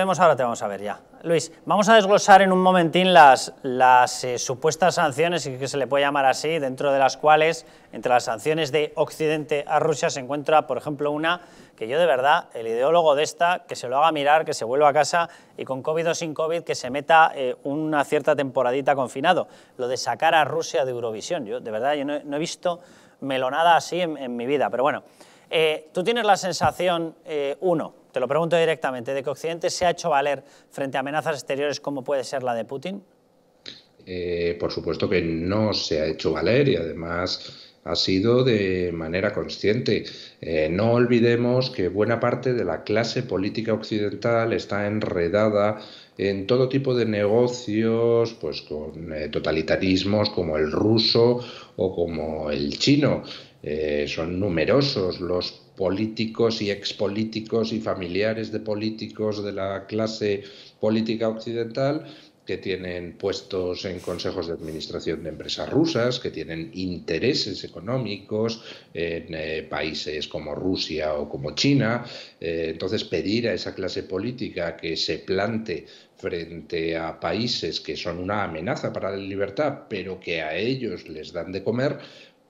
ahora te vamos a ver ya. Luis, vamos a desglosar en un momentín las, las eh, supuestas sanciones, que se le puede llamar así, dentro de las cuales, entre las sanciones de Occidente a Rusia, se encuentra, por ejemplo, una que yo de verdad, el ideólogo de esta, que se lo haga mirar, que se vuelva a casa y con COVID o sin COVID, que se meta eh, una cierta temporadita confinado. Lo de sacar a Rusia de Eurovisión, yo de verdad, yo no, he visto melonada así en mi vida, pero bueno. Eh, ¿Tú tienes la sensación, eh, uno, te lo pregunto directamente, de que Occidente se ha hecho valer frente a amenazas exteriores como puede ser la de Putin? Eh, por supuesto que no se ha hecho valer y además ha sido de manera consciente. no olvidemos que buena parte de la clase política occidental está enredada en todo tipo de negocios, pues con totalitarismos como el ruso o como el chino. Eh, son numerosos los políticos y expolíticos y familiares de políticos de la clase política occidental que tienen puestos en consejos de administración de empresas rusas, que tienen intereses económicos en eh, países como Rusia o como China. Eh, entonces, pedir a esa clase política que se plante frente a países que son una amenaza para la libertad, pero que a ellos les dan de comer,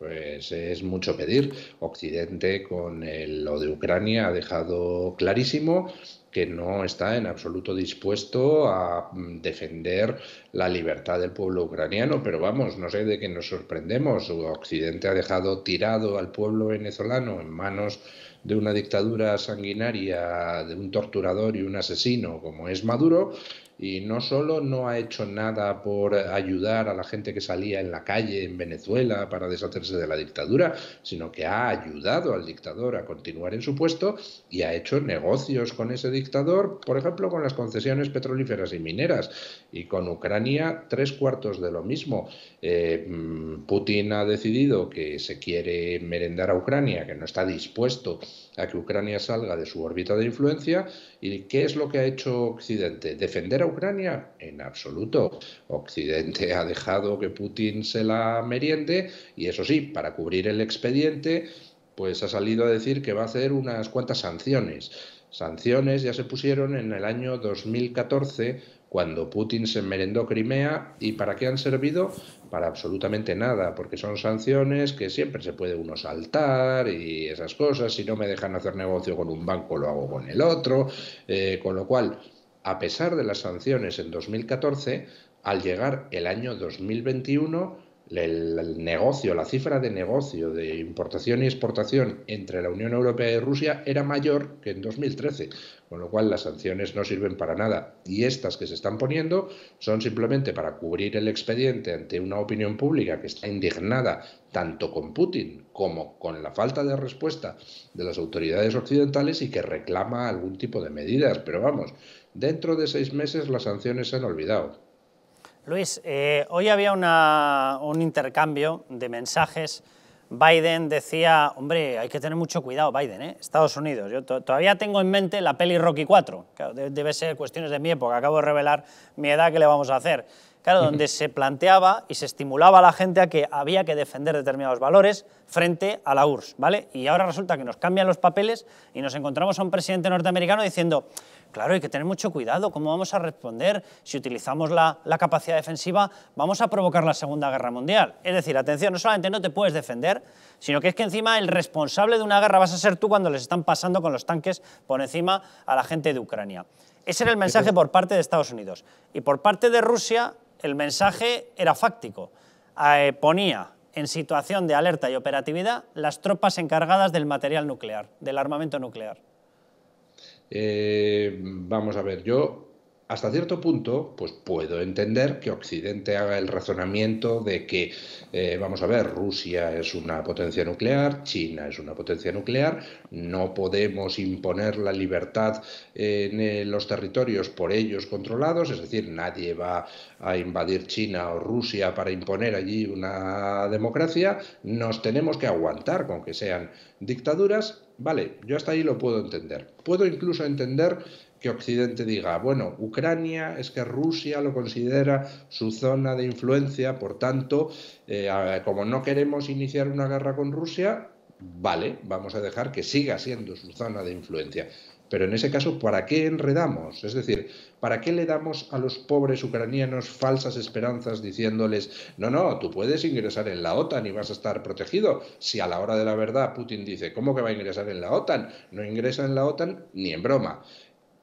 pues es mucho pedir. Occidente con lo de Ucrania ha dejado clarísimo que no está en absoluto dispuesto a mm, defender la libertad del pueblo ucraniano, pero vamos, no sé de qué nos sorprendemos. Occidente ha dejado tirado al pueblo venezolano en manos de una dictadura sanguinaria, de un torturador y un asesino como es Maduro, y no solo no ha hecho nada por ayudar a la gente que salía en la calle en Venezuela para deshacerse de la dictadura, sino que ha ayudado al dictador a continuar en su puesto y ha hecho negocios con ese dictador, por ejemplo, con las concesiones petrolíferas y mineras. Y con Ucrania, tres cuartos de lo mismo. Eh, mm, Putin ha decidido que se quiere merendar a Ucrania, que no está dispuesto a que Ucrania salga de su órbita de influencia. ¿Y qué es lo que ha hecho Occidente? Defender a Ucrania? En absoluto. Occidente ha dejado que Putin se la meriende y eso sí, para cubrir el expediente, pues ha salido a decir que va a hacer unas cuantas sanciones. Sanciones ya se pusieron en el año 2014 cuando Putin se merendó Crimea y para qué han servido? Para absolutamente nada, porque son sanciones que siempre se puede uno saltar y esas cosas, si no me dejan hacer negocio con un banco lo hago con el otro, eh, con lo cual a pesar de las sanciones en 2014, al llegar el año 2021, el negocio, la cifra de negocio de importación y exportación entre la Unión Europea y Rusia era mayor que en 2013, con lo cual las sanciones no sirven para nada y estas que se están poniendo son simplemente para cubrir el expediente ante una opinión pública que está indignada tanto con Putin como con la falta de respuesta de las autoridades occidentales y que reclama algún tipo de medidas, pero vamos, Dentro de seis meses las sanciones se han olvidado. Luis, eh, hoy había un intercambio de mensajes. Biden decía, hombre, hay que tener mucho cuidado, Biden, ¿eh? Estados Unidos. Yo todavía tengo en mente la peli Rocky 4. debe ser cuestiones de mi época. Acabo de revelar mi edad, ¿qué le vamos a hacer? Claro, donde se planteaba y se estimulaba a la gente a que había que defender determinados valores frente a la URSS, ¿vale? Y ahora resulta que nos cambian los papeles y nos encontramos a un presidente norteamericano diciendo, Claro, hay que tener mucho cuidado cómo vamos a responder. Si utilizamos la, capacidad defensiva, vamos a provocar la Segunda Guerra Mundial. Es decir, atención, no solamente no te puedes defender, sino que es que encima el responsable de una guerra vas a ser tú cuando les están pasando con los tanques por encima a la gente de Ucrania. Ese era el mensaje por parte de Estados Unidos. Y por parte de Rusia, el mensaje era fáctico. Eh, ponía en situación de alerta y operatividad las tropas encargadas del material nuclear, del armamento nuclear. Eh, vamos a ver, yo hasta cierto punto, pues puedo entender que Occidente haga el razonamiento de que, eh, vamos a ver, Rusia es una potencia nuclear, China es una potencia nuclear, no podemos imponer la libertad en eh, los territorios por ellos controlados, es decir, nadie va a invadir China o Rusia para imponer allí una democracia, nos tenemos que aguantar con que sean dictaduras, vale, yo hasta ahí lo puedo entender. Puedo incluso entender que Occidente diga, bueno, Ucrania es que Rusia lo considera su zona de influencia, por tanto, eh, como no queremos iniciar una guerra con Rusia, vale, vamos a dejar que siga siendo su zona de influencia. Pero en ese caso, ¿para qué enredamos? Es decir, ¿para qué le damos a los pobres ucranianos falsas esperanzas diciéndoles, no, no, tú puedes ingresar en la OTAN y vas a estar protegido? Si a la hora de la verdad Putin dice, ¿cómo que va a ingresar en la OTAN? No ingresa en la OTAN ni en broma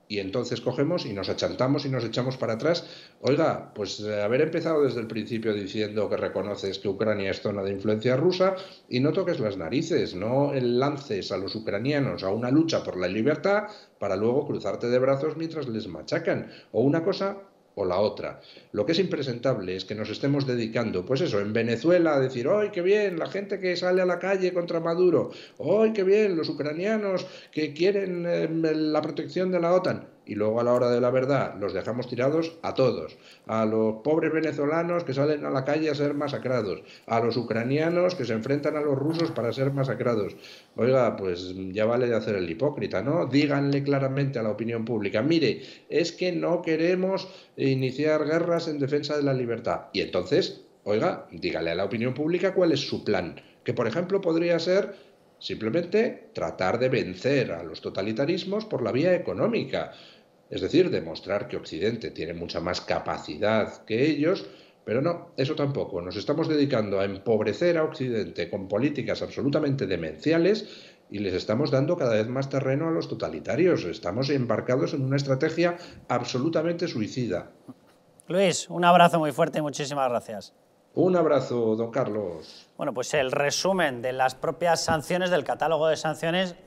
y entonces cogemos y nos achantamos y nos echamos para atrás. Oiga, pues eh, haber empezado desde el principio diciendo que reconoces que Ucrania es zona de influencia rusa y no toques las narices, no lances a los ucranianos a una lucha por la libertad para luego cruzarte de brazos mientras les machacan. O una cosa o la otra. Lo que es impresentable es que nos estemos dedicando, pues eso, en Venezuela a decir, ¡ay, qué bien! La gente que sale a la calle contra Maduro, ¡ay, qué bien! Los ucranianos que quieren eh, la protección de la OTAN y luego a la hora de la verdad los dejamos tirados a todos, a los pobres venezolanos que salen a la calle a ser masacrados, a los ucranianos que se enfrentan a los rusos para ser masacrados. Oiga, pues ya vale de hacer el hipócrita, ¿no? Díganle claramente a la opinión pública, mire, es que no queremos iniciar guerras en defensa de la libertad. Y entonces, oiga, dígale a la opinión pública cuál es su plan, que por ejemplo podría ser simplemente tratar de vencer a los totalitarismos por la vía económica. Es decir, demostrar que Occidente tiene mucha más capacidad que ellos, pero no, eso tampoco. Nos estamos dedicando a empobrecer a Occidente con políticas absolutamente demenciales y les estamos dando cada vez más terreno a los totalitarios. Estamos embarcados en una estrategia absolutamente suicida. Luis, un abrazo muy fuerte y muchísimas gracias. Un abrazo, don Carlos. Bueno, pues el resumen de las propias sanciones, del catálogo de sanciones,